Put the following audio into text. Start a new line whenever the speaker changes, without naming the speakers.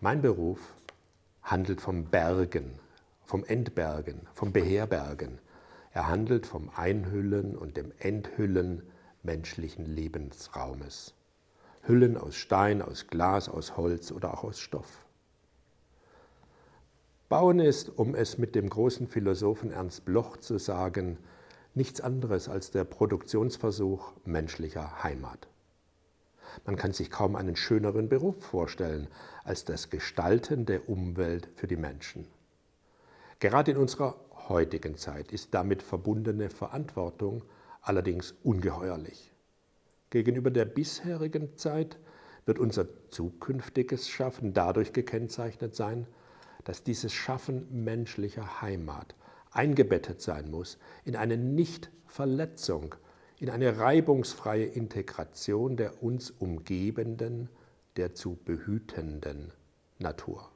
Mein Beruf handelt vom Bergen, vom Entbergen, vom Beherbergen. Er handelt vom Einhüllen und dem Enthüllen menschlichen Lebensraumes. Hüllen aus Stein, aus Glas, aus Holz oder auch aus Stoff. Bauen ist, um es mit dem großen Philosophen Ernst Bloch zu sagen, nichts anderes als der Produktionsversuch menschlicher Heimat. Man kann sich kaum einen schöneren Beruf vorstellen als das Gestalten der Umwelt für die Menschen. Gerade in unserer heutigen Zeit ist damit verbundene Verantwortung allerdings ungeheuerlich. Gegenüber der bisherigen Zeit wird unser zukünftiges Schaffen dadurch gekennzeichnet sein, dass dieses Schaffen menschlicher Heimat eingebettet sein muss in eine Nichtverletzung in eine reibungsfreie Integration der uns umgebenden, der zu behütenden Natur.